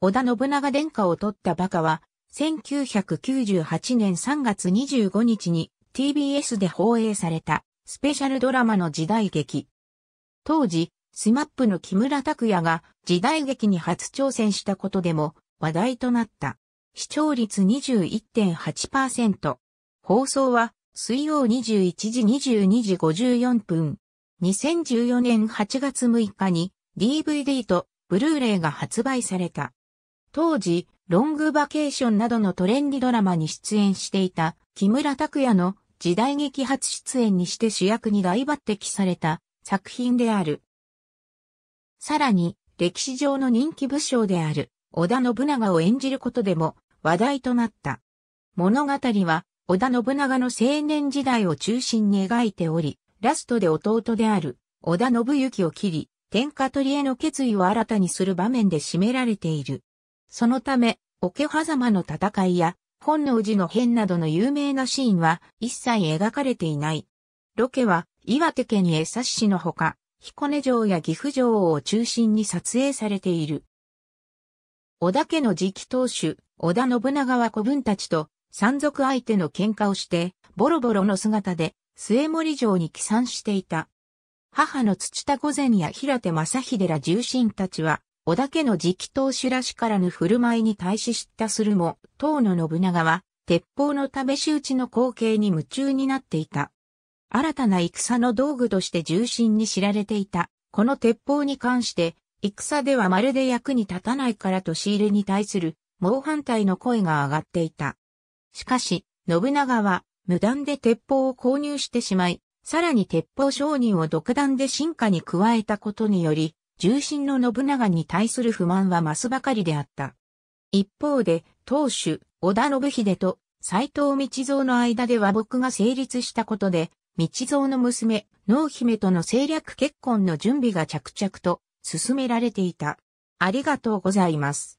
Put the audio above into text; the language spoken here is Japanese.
織田信長殿下を取ったバカは、1998年3月25日に TBS で放映されたスペシャルドラマの時代劇。当時、スマップの木村拓也が時代劇に初挑戦したことでも話題となった。視聴率21.8%。放送は水曜21時22時54分。2014年8月6日に DVD とブルーレイが発売された。当時、ロングバケーションなどのトレンディドラマに出演していた木村拓哉の時代劇初出演にして主役に大抜擢された作品である。さらに、歴史上の人気武将である織田信長を演じることでも話題となった。物語は織田信長の青年時代を中心に描いており、ラストで弟である織田信行を切り、天下取りへの決意を新たにする場面で占められている。そのため、桶狭間の戦いや、本能寺の変などの有名なシーンは一切描かれていない。ロケは岩手県江差市のほか、彦根城や岐阜城を中心に撮影されている。織田家の次期当主、織田信長は子分たちと山賊相手の喧嘩をして、ボロボロの姿で末森城に帰参していた。母の土田御前や平手正秀ら重臣たちは、織田家の次期当主らしからぬ振る舞いに対し叱咤するも、当の信長は、鉄砲の試し打ちの光景に夢中になっていた。新たな戦の道具として重心に知られていた。この鉄砲に関して、戦ではまるで役に立たないからと仕入れに対する猛反対の声が上がっていた。しかし、信長は無断で鉄砲を購入してしまい、さらに鉄砲商人を独断で進化に加えたことにより、重心の信長に対する不満は増すばかりであった。一方で、当主、織田信秀と斎藤道蔵の間で和睦が成立したことで、道蔵の娘、濃姫との政略結婚の準備が着々と進められていた。ありがとうございます。